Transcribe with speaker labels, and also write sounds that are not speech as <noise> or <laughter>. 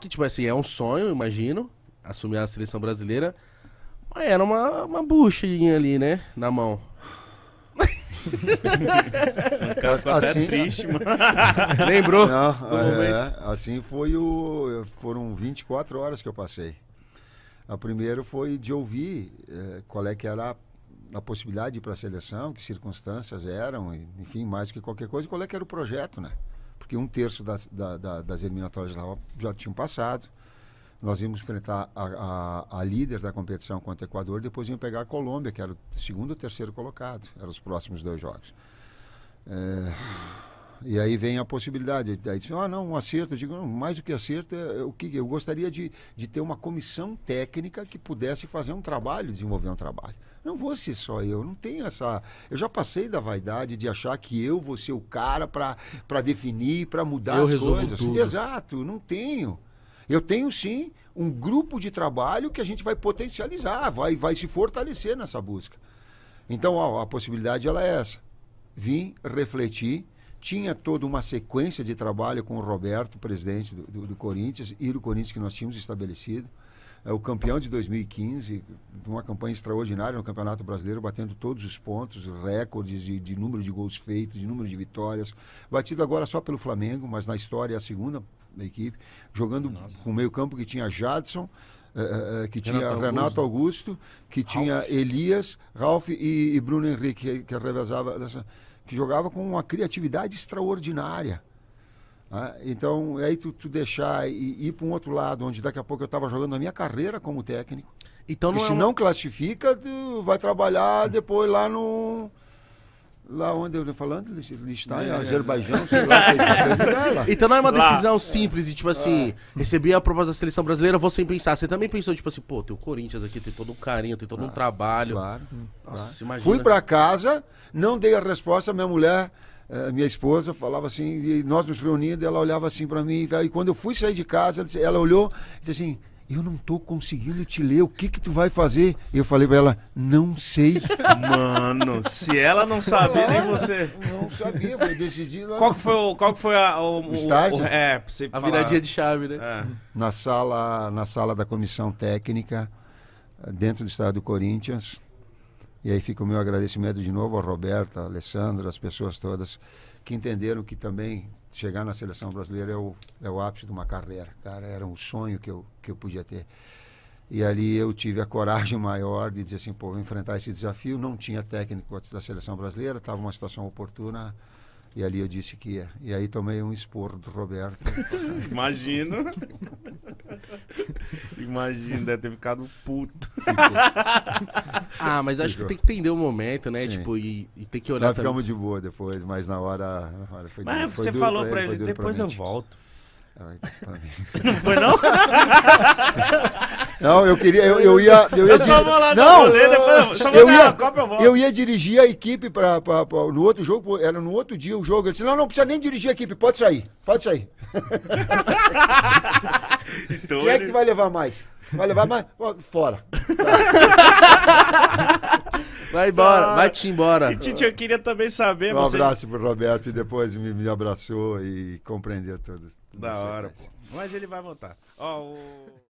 Speaker 1: que, tipo assim, é um sonho, imagino, assumir a seleção brasileira. Mas era uma, uma buchinha ali, né? Na mão. o cara ficou assim, até triste, mano. <laughs> Lembrou? Não, é, assim foi o. Foram 24 horas que eu passei. A primeira foi de ouvir é, qual é que era a, a possibilidade para a seleção, que circunstâncias eram, enfim, mais que qualquer coisa, qual é que era o projeto, né? porque um terço das, da, da, das eliminatórias já, já tinham passado. Nós íamos enfrentar a, a, a, líder da competição contra o Equador, depois íamos pegar a Colômbia, que era o segundo ou terceiro colocado, eram os próximos dois jogos. É, e aí vem a possibilidade. Aí disse, ah, não, um acerto. Eu digo, não, mais do que acerto, é, é o que eu gostaria de, de ter uma comissão técnica que pudesse fazer um trabalho, desenvolver um trabalho. Não vou ser só eu, não tenho essa. Eu já passei da vaidade de achar que eu vou ser o cara para definir, para mudar eu as coisas. Tudo. Exato, não tenho. Eu tenho sim um grupo de trabalho que a gente vai potencializar, vai, vai se fortalecer nessa busca. Então, ó, a possibilidade ela é essa. Vim refletir tinha toda uma sequência de trabalho com o Roberto, presidente do, do, do Corinthians, e do Corinthians que nós tínhamos estabelecido. É, o campeão de 2015, uma campanha extraordinária no Campeonato Brasileiro, batendo todos os pontos, recordes de, de, número de gols feitos, de número de vitórias. Batido agora só pelo Flamengo, mas na história é a segunda da equipe, jogando Nossa. com o meio-campo que tinha Jadson. Uh, uh, que Renato tinha Augusto. Renato Augusto, que Ralf. tinha Elias, Ralf e, e Bruno Henrique, que, que revezava. Nessa, que jogava com uma criatividade extraordinária. Ah, então, aí tu, tu, deixar e ir para um outro lado, onde daqui a pouco eu estava jogando a minha carreira como técnico. Então não se é uma... não classifica, vai trabalhar depois lá no Lá onde eu tô falando, Listar, é, Azerbaijão, sei lá. <laughs> então não é uma decisão lá. simples de, tipo assim, ah. É. receber a proposta da seleção brasileira, vou sem pensar. Você também pensou, tipo assim, pô, tem o Corinthians aqui, tem todo um carinho, tem todo ah, um trabalho. Claro. Nossa, claro. Fui para casa, não dei a resposta, minha mulher eh, minha esposa falava assim, e nós nos reunindo, ela olhava assim para mim, e quando eu fui sair de casa, ela olhou e disse assim, eu não tô conseguindo te ler, o que que tu vai fazer? Eu falei para ela, não sei. Mano, se ela não sabia, nem você. Não sabia, vou decidir Qual que foi o... Qual que foi a, o, o, estágio? o- é, pra você A falar. viradinha de chave, né? É. Na sala, na sala da comissão técnica, dentro do Estado do Corinthians, e aí fica o meu agradecimento de novo a Roberta, a Alessandra, as pessoas todas que entenderam que também chegar na seleção brasileira é o, é o ápice de uma carreira. Cara, era um sonho que eu, que eu podia ter. E ali eu tive a coragem <laughs> maior de dizer assim, pô, vou enfrentar esse desafio. Não tinha técnico antes da seleção brasileira, estava uma situação oportuna. E ali eu disse que ia. E aí tomei um esporro do Roberto. <laughs> Imagino. <laughs> Imagina, deve ter ficado puto. <laughs> ah, mas acho que tem que entender o momento, né? Sim. Tipo, e, e tem que olhar. Nós ficamos de boa depois, mas na hora. Na hora foi mas duro, você foi falou pra, pra ele, depois ah, então, pra eu volto. Não foi não? Não, eu queria, eu, eu ia, eu ia. Eu só vou lá não, rolê, depois eu, eu ia, Copa, eu volto. Eu ia dirigir a equipe para no outro jogo, era no outro dia o jogo. Ele disse: não, não precisa nem dirigir a equipe, pode sair, pode sair. <laughs> Então Quem é ele... é que vai levar mais? Vai levar mais? Fora. <laughs> Vai embora, ah, vai-te embora. E Titi, eu queria também saber. Um você... abraço pro Roberto e depois me, me abraçou e compreendeu tudo. tudo da hora, pô. Mas ele vai voltar. Ó, o.